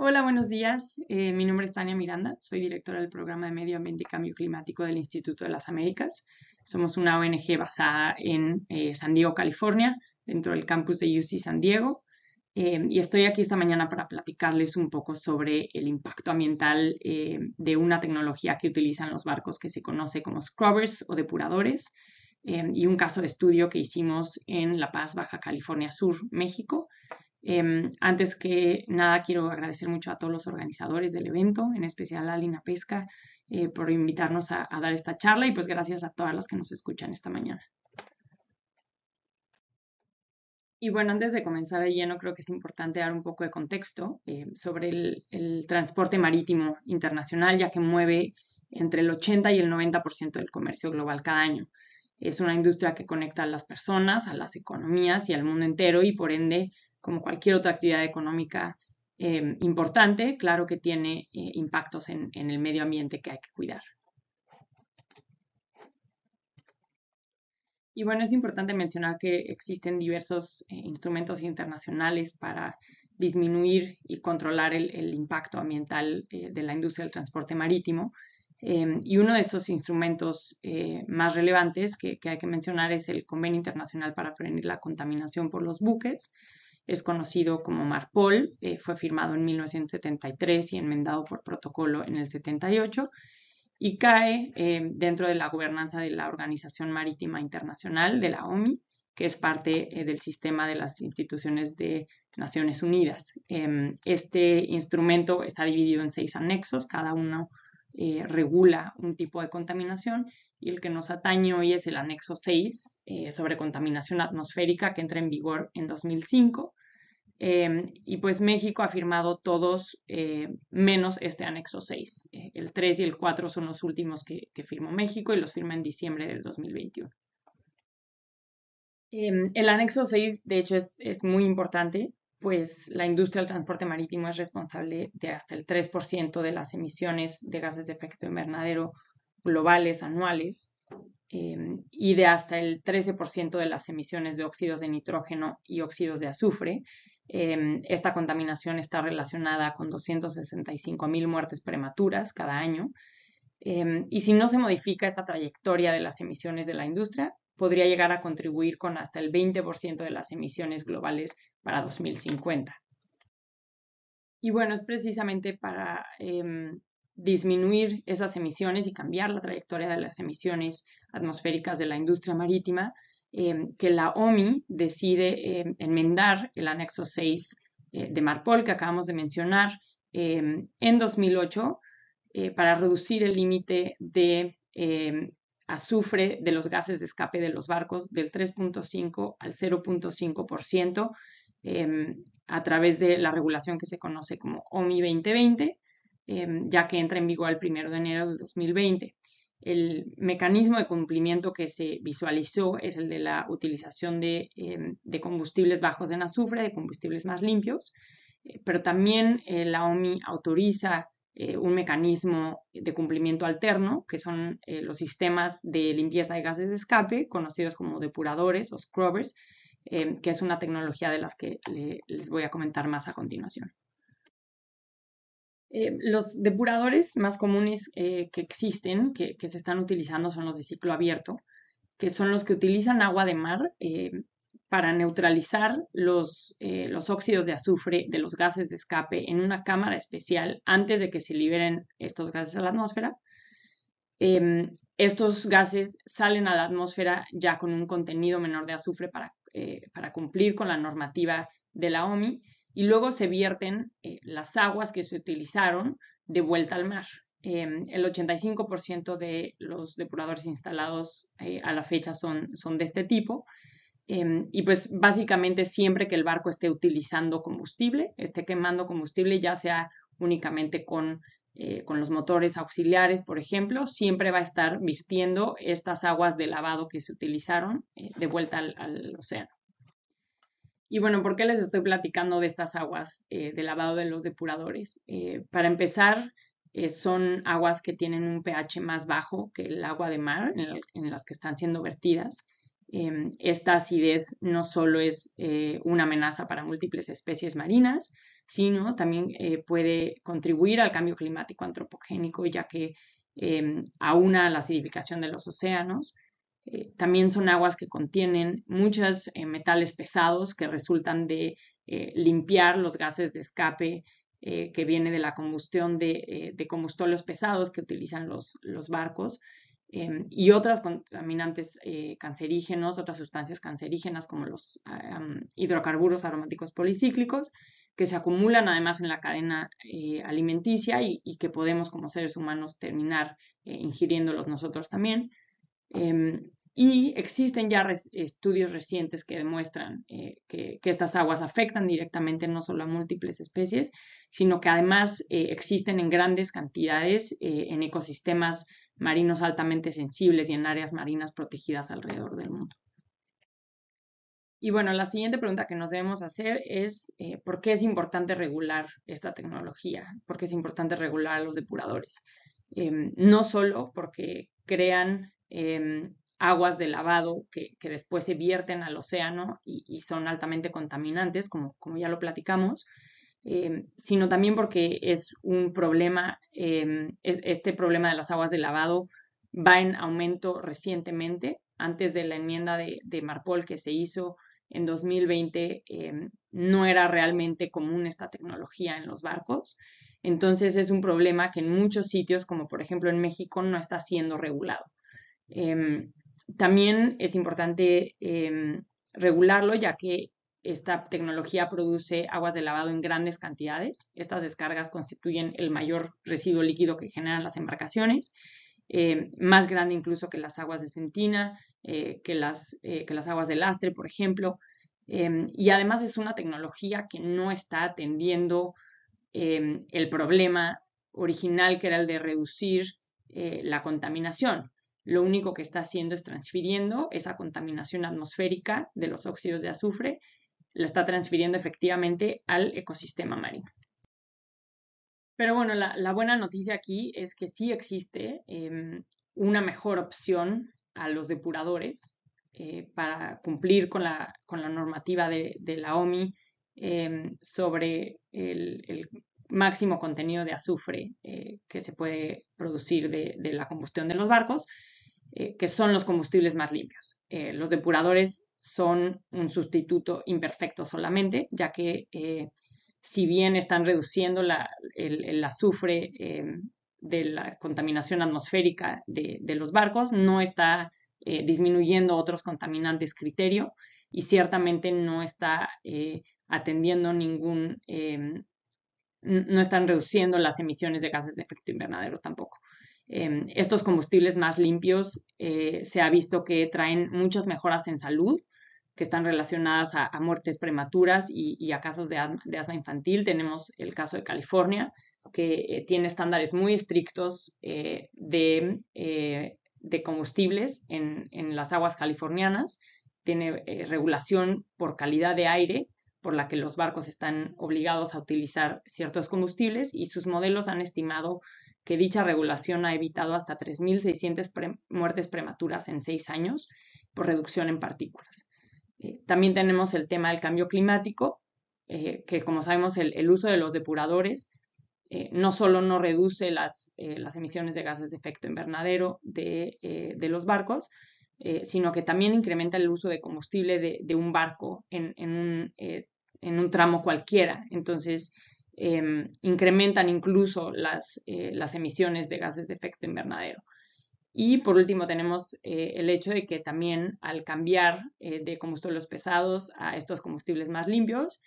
Hola, buenos días. Eh, mi nombre es Tania Miranda, soy directora del programa de Medio Ambiente y Cambio Climático del Instituto de las Américas. Somos una ONG basada en eh, San Diego, California, dentro del campus de UC San Diego. Eh, y estoy aquí esta mañana para platicarles un poco sobre el impacto ambiental de una tecnología que utilizan los barcos que se conoce como scrubbers o depuradores y un caso de estudio que hicimos en La Paz, Baja California Sur, México. Em, antes que nada, quiero agradecer mucho a todos los organizadores del evento, en especial a Lina Pesca, eh, por invitarnos a, dar esta charla y pues gracias a todas las que nos escuchan esta mañana. Y bueno, antes de comenzar de lleno, creo que es importante dar un poco de contexto eh, sobre el, el, transporte marítimo internacional, ya que mueve entre el 80 y el 90% del comercio global cada año. Es una industria que conecta a las personas, a las economías y al mundo entero y por ende como cualquier otra actividad económica em, importante, claro que tiene eh, impactos en, el medio ambiente que hay que cuidar. Y bueno, es importante mencionar que existen diversos eh, instrumentos internacionales para disminuir y controlar el, impacto ambiental eh, de la industria del transporte marítimo. Em, y uno de esos instrumentos más relevantes que, hay que mencionar es el Convenio Internacional para Prevenir la Contaminación por los Buques, es conocido como Marpol, eh, fue firmado en 1973 y enmendado por protocolo en el 78 y cae eh, dentro de la gobernanza de la Organización Marítima Internacional, de la OMI, que es parte eh, del sistema de las instituciones de Naciones Unidas. Em, este instrumento está dividido en seis anexos, cada uno regula un tipo de contaminación y el que nos atañe hoy es el anexo 6 sobre contaminación atmosférica que entra en vigor en 2005 Em, y pues México ha firmado todos eh, menos este anexo 6. Eh, el 3 y el 4 son los últimos que, firmó México y los firma en diciembre del 2021. Em, el anexo 6, de hecho, es, es, muy importante, pues la industria del transporte marítimo es responsable de hasta el 3% de las emisiones de gases de efecto invernadero globales anuales em, y de hasta el 13% de las emisiones de óxidos de nitrógeno y óxidos de azufre Em, esta contaminación está relacionada con 265.000 muertes prematuras cada año. Em, y si no se modifica esta trayectoria de las emisiones de la industria, podría llegar a contribuir con hasta el 20% de las emisiones globales para 2050. Y bueno, es precisamente para em, disminuir esas emisiones y cambiar la trayectoria de las emisiones atmosféricas de la industria marítima Em, que la OMI decide em, enmendar el anexo 6 eh, de Marpol que acabamos de mencionar em, en 2008 eh, para reducir el límite de azufre de los gases de escape de los barcos del 3.5 al 0.5% a través de la regulación que se conoce como OMI 2020, ya que entra en vigor el 1 de enero de 2020. El mecanismo de cumplimiento que se visualizó es el de la utilización de, em, combustibles bajos en azufre, de combustibles más limpios, eh, pero también eh, la OMI autoriza eh, un mecanismo de cumplimiento alterno, que son los sistemas de limpieza de gases de escape, conocidos como depuradores o scrubbers, em, que es una tecnología de las que les voy a comentar más a continuación. Eh, los depuradores más comunes eh, que existen, que, se están utilizando, son los de ciclo abierto, que son los que utilizan agua de mar eh, para neutralizar los, óxidos de azufre de los gases de escape en una cámara especial antes de que se liberen estos gases a la atmósfera. Em, estos gases salen a la atmósfera ya con un contenido menor de azufre para cumplir con la normativa de la OMI y luego se vierten eh, las aguas que se utilizaron de vuelta al mar. Em, el 85% de los depuradores instalados eh, a la fecha son, son de este tipo. Em, y pues básicamente siempre que el barco esté utilizando combustible, esté quemando combustible, ya sea únicamente con, eh, con los motores auxiliares, por ejemplo, siempre va a estar virtiendo estas aguas de lavado que se utilizaron de vuelta al océano. Y bueno, ¿por qué les estoy platicando de estas aguas eh, de lavado de los depuradores? Eh, para empezar, eh, son aguas que tienen un pH más bajo que el agua de mar en, en las que están siendo vertidas. Em, esta acidez no solo es una amenaza para múltiples especies marinas, sino también puede contribuir al cambio climático antropogénico, ya que em, aúna la acidificación de los océanos eh, también son aguas que contienen muchos eh, metales pesados que resultan de eh, limpiar los gases de escape que viene de la combustión de, de pesados que utilizan los, los barcos em, y otras contaminantes cancerígenos, otras sustancias cancerígenas como los ah, hidrocarburos aromáticos policíclicos que se acumulan además en la cadena alimenticia y, que podemos como seres humanos terminar ingiriéndolos nosotros también. Em, y existen ya estudios recientes que demuestran eh, que, estas aguas afectan directamente no solo a múltiples especies, sino que además eh, existen en grandes cantidades eh, en ecosistemas marinos altamente sensibles y en áreas marinas protegidas alrededor del mundo. Y bueno, la siguiente pregunta que nos debemos hacer es ¿por qué es importante regular esta tecnología? ¿Por qué es importante regular a los depuradores? Em, no solo porque crean em, aguas de lavado que, que después se vierten al océano y, son altamente contaminantes, como, como ya lo platicamos, eh, sino también porque es un problema, eh, este problema de las aguas de lavado va en aumento recientemente, antes de la enmienda de, Marpol que se hizo en 2020 eh, no era realmente común esta tecnología en los barcos. Entonces es un problema que en muchos sitios, como por ejemplo en México, no está siendo regulado. También es importante em, regularlo, ya que esta tecnología produce aguas de lavado en grandes cantidades. Estas descargas constituyen el mayor residuo líquido que generan las embarcaciones, eh, más grande incluso que las aguas de centina, eh, que, las, eh, que las aguas de lastre, por ejemplo. Em, y además es una tecnología que no está atendiendo em, el problema original, que era el de reducir la contaminación lo único que está haciendo es transfiriendo esa contaminación atmosférica de los óxidos de azufre, la está transfiriendo efectivamente al ecosistema marino. Pero bueno, la, buena noticia aquí es que sí existe em, una mejor opción a los depuradores eh, para cumplir con la, normativa de, la OMI em, sobre el, máximo contenido de azufre eh, que se puede producir de, la combustión de los barcos. Eh, que son los combustibles más limpios. Eh, los depuradores son un sustituto imperfecto solamente, ya que eh, si bien están reduciendo el, azufre de la contaminación atmosférica de, de los barcos, no está disminuyendo otros contaminantes criterio y ciertamente no está atendiendo ningún no están reduciendo las emisiones de gases de efecto invernadero tampoco. Em, estos combustibles más limpios eh, se ha visto que traen muchas mejoras en salud que están relacionadas a, muertes prematuras y, a casos de asma, infantil. Tenemos el caso de California, que eh, tiene estándares muy estrictos eh, de, combustibles en, en, las aguas californianas. Tiene regulación por calidad de aire por la que los barcos están obligados a utilizar ciertos combustibles y sus modelos han estimado que dicha regulación ha evitado hasta 3.600 muertes prematuras en seis años por reducción en partículas. Eh, también tenemos el tema del cambio climático, eh, que como sabemos el, uso de los depuradores eh, no solo no reduce las, emisiones de gases de efecto invernadero de, los barcos, sino que también incrementa el uso de combustible de, un barco en, un, en un tramo cualquiera. Entonces, Em, incrementan incluso eh, las, emisiones de gases de efecto invernadero. Y por último tenemos eh, el hecho de que también al cambiar eh, de combustibles pesados a estos combustibles más limpios,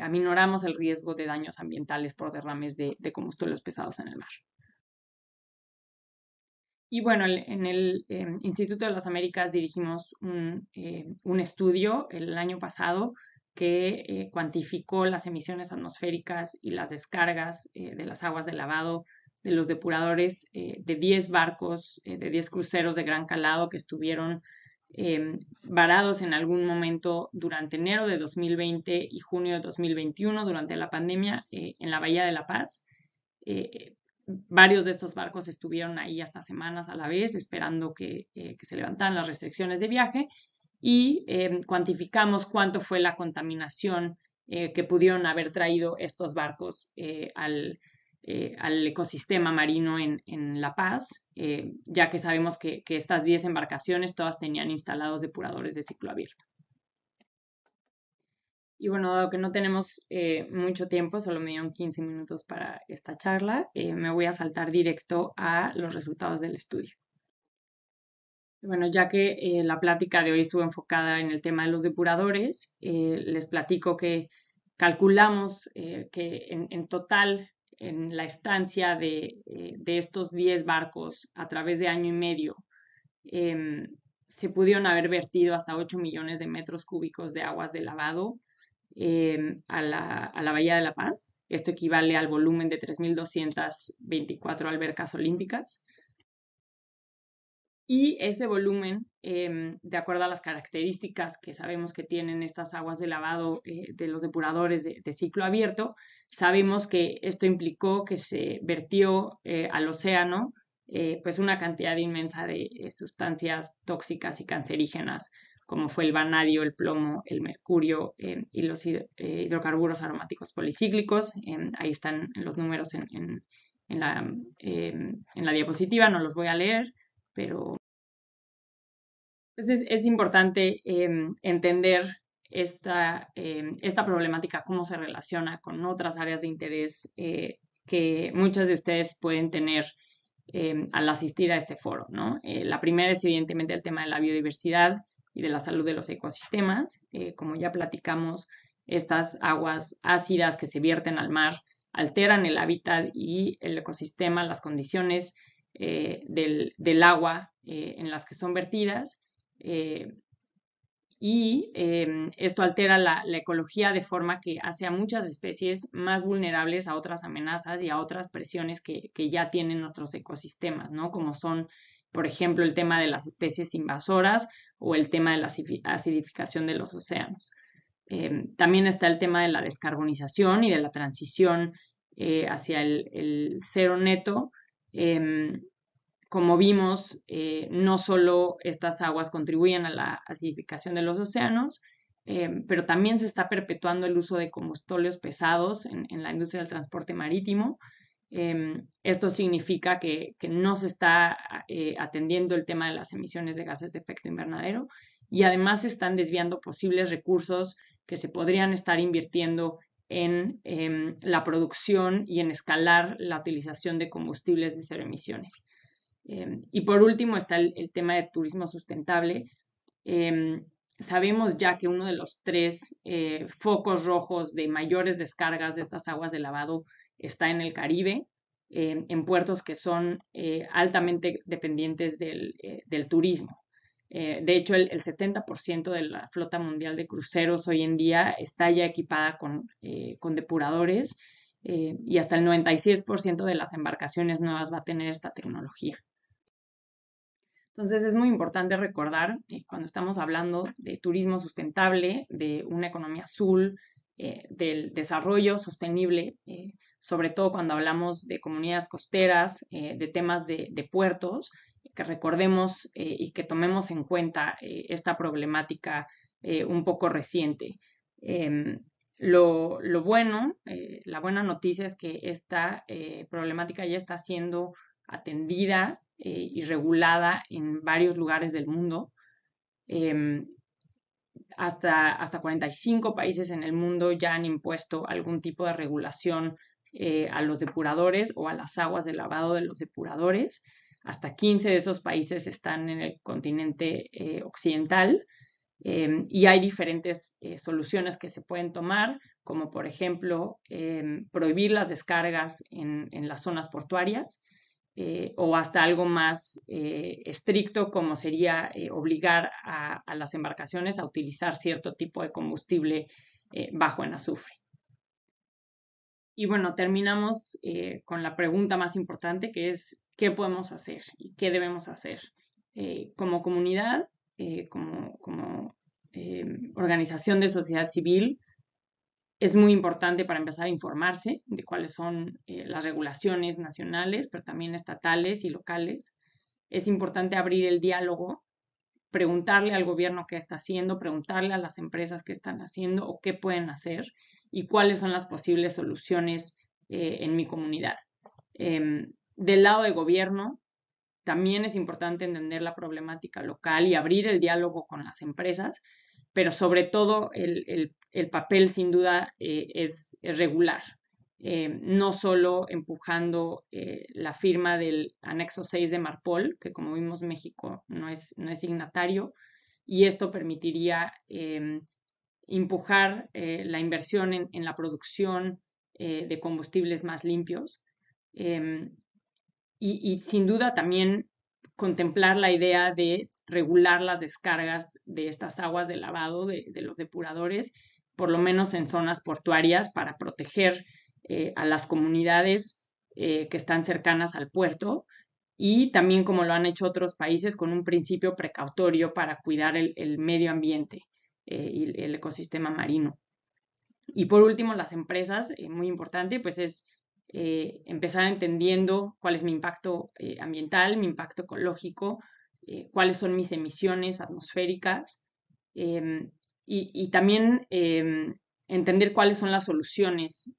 aminoramos el riesgo de daños ambientales por derrames de, combustibles pesados en el mar. Y bueno, en el em, Instituto de las Américas dirigimos un, estudio el año pasado que eh, cuantificó las emisiones atmosféricas y las descargas eh, de las aguas de lavado de los depuradores eh, de 10 barcos, de 10 cruceros de gran calado que estuvieron em, varados en algún momento durante enero de 2020 y junio de 2021 durante la pandemia en la Bahía de La Paz. varios de estos barcos estuvieron ahí hasta semanas a la vez esperando que, que se levantaran las restricciones de viaje y em, cuantificamos cuánto fue la contaminación eh, que pudieron haber traído estos barcos eh, eh, al, ecosistema marino en, La Paz, ya que sabemos que, estas 10 embarcaciones todas tenían instalados depuradores de ciclo abierto. Y bueno, dado que no tenemos mucho tiempo, solo me dieron 15 minutos para esta charla, me voy a saltar directo a los resultados del estudio. Bueno, ya que eh, la plática de hoy estuvo enfocada en el tema de los depuradores, eh, les platico que calculamos eh, que en, total, en la estancia de, estos 10 barcos a través de año y medio, em, se pudieron haber vertido hasta 8 millones de metros cúbicos de aguas de lavado em, a la, a, la, Bahía de la Paz. Esto equivale al volumen de 3.224 albercas olímpicas y ese volumen, em, de acuerdo a las características que sabemos que tienen estas aguas de lavado eh, de los depuradores de, ciclo abierto, sabemos que esto implicó que se vertió eh, al océano eh, pues una cantidad inmensa de sustancias tóxicas y cancerígenas, como fue el vanadio, el plomo, el mercurio em, y los hidrocarburos aromáticos policíclicos. Em, ahí están los números en, la, en la diapositiva, no los voy a leer pero pues, es, importante em, entender esta, em, esta, problemática, cómo se relaciona con otras áreas de interés eh, que muchas de ustedes pueden tener em, al asistir a este foro. ¿no? Eh, la primera es evidentemente el tema de la biodiversidad y de la salud de los ecosistemas. Eh, como ya platicamos, estas aguas ácidas que se vierten al mar alteran el hábitat y el ecosistema, las condiciones eh, del, agua eh, en las que son vertidas. Eh, y em, esto altera la, ecología de forma que hace a muchas especies más vulnerables a otras amenazas y a otras presiones que, ya tienen nuestros ecosistemas, ¿no? Como son, por ejemplo, el tema de las especies invasoras o el tema de la acidificación de los océanos. Em, también está el tema de la descarbonización y de la transición hacia el cero neto, Em, como vimos, eh, no solo estas aguas contribuyen a la acidificación de los océanos, em, pero también se está perpetuando el uso de combustibles pesados en, la industria del transporte marítimo. Em, esto significa que, no se está eh, atendiendo el tema de las emisiones de gases de efecto invernadero y además se están desviando posibles recursos que se podrían estar invirtiendo en em, la producción y en escalar la utilización de combustibles de cero emisiones. Em, y por último está el, tema de turismo sustentable. Em, sabemos ya que uno de los tres eh, focos rojos de mayores descargas de estas aguas de lavado está en el Caribe, en puertos que son eh, altamente dependientes del eh, turismo. Eh, de hecho, el, 70% de la flota mundial de cruceros hoy en día está ya equipada con, eh, depuradores eh, y hasta el 96% de las embarcaciones nuevas va a tener esta tecnología. Entonces es muy importante recordar cuando estamos hablando de turismo sustentable, de una economía azul, del desarrollo sostenible, sobre todo cuando hablamos de comunidades costeras, de temas de puertos, que recordemos eh, y que tomemos en cuenta eh, esta problemática eh, un poco reciente. Em, lo, lo, bueno, la buena noticia es que esta problemática ya está siendo atendida y regulada en varios lugares del mundo. Em, hasta, hasta 45 países en el mundo ya han impuesto algún tipo de regulación a los depuradores o a las aguas de lavado de los depuradores hasta 15 de esos países están en el continente eh, occidental em, y hay diferentes eh, soluciones que se pueden tomar, como por ejemplo em, prohibir las descargas en, las zonas portuarias eh, o hasta algo más estricto como sería obligar a, las embarcaciones a utilizar cierto tipo de combustible bajo en azufre. Y bueno, terminamos con la pregunta más importante, que es qué podemos hacer y qué debemos hacer eh, como comunidad, eh, como, como eh, organización de sociedad civil. Es muy importante para empezar a informarse de cuáles son las regulaciones nacionales, pero también estatales y locales. Es importante abrir el diálogo, preguntarle al gobierno qué está haciendo, preguntarle a las empresas qué están haciendo o qué pueden hacer y cuáles son las posibles soluciones en mi comunidad. Em, del lado de gobierno, también es importante entender la problemática local y abrir el diálogo con las empresas, pero sobre todo el, papel sin duda eh, es, regular, eh, no solo empujando eh, la firma del anexo 6 de Marpol, que como vimos México no es, no es signatario, y esto permitiría em, empujar la inversión en, la producción de combustibles más limpios. Em, y, sin duda también contemplar la idea de regular las descargas de estas aguas de lavado de, los depuradores, por lo menos en zonas portuarias, para proteger eh, a las comunidades eh, que están cercanas al puerto y también como lo han hecho otros países con un principio precautorio para cuidar el, medio ambiente eh, y el ecosistema marino. Y por último, las empresas, muy importante, pues es eh, empezar entendiendo cuál es mi impacto eh, ambiental, mi impacto ecológico, eh, cuáles son mis emisiones atmosféricas em, y, también em, entender cuáles son las soluciones,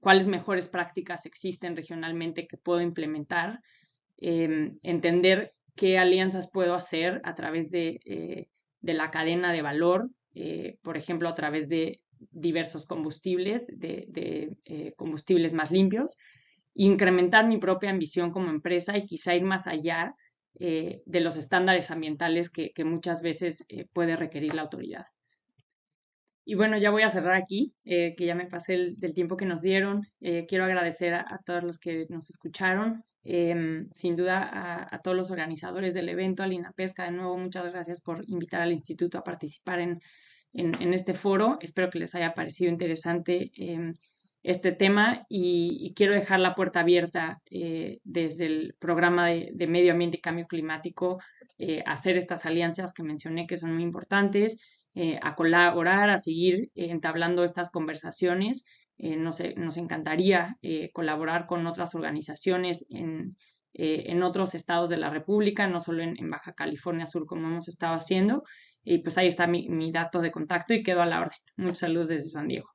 cuáles mejores prácticas existen regionalmente que puedo implementar, em, entender qué alianzas puedo hacer a través de la cadena de valor, por ejemplo, a través de diversos combustibles, de, eh, combustibles más limpios, incrementar mi propia ambición como empresa y quizá ir más allá eh, de los estándares ambientales que, muchas veces eh, puede requerir la autoridad. Y bueno, ya voy a cerrar aquí, que ya me pasé del tiempo que nos dieron. quiero agradecer a, todos los que nos escucharon, em, sin duda a, a, todos los organizadores del evento, a Lina Pesca. De nuevo, muchas gracias por invitar al instituto a participar en, en, este foro. Espero que les haya parecido interesante em, este tema y, quiero dejar la puerta abierta eh, desde el programa de, medio ambiente y cambio climático a eh, hacer estas alianzas que mencioné que son muy importantes, eh, a colaborar, a seguir entablando estas conversaciones. Nos, nos, encantaría colaborar con otras organizaciones en, eh, en otros estados de la República, no solo en, Baja California Sur como hemos estado haciendo. Y pues ahí está mi, mi dato de contacto y quedo a la orden. muchas saludos desde San Diego.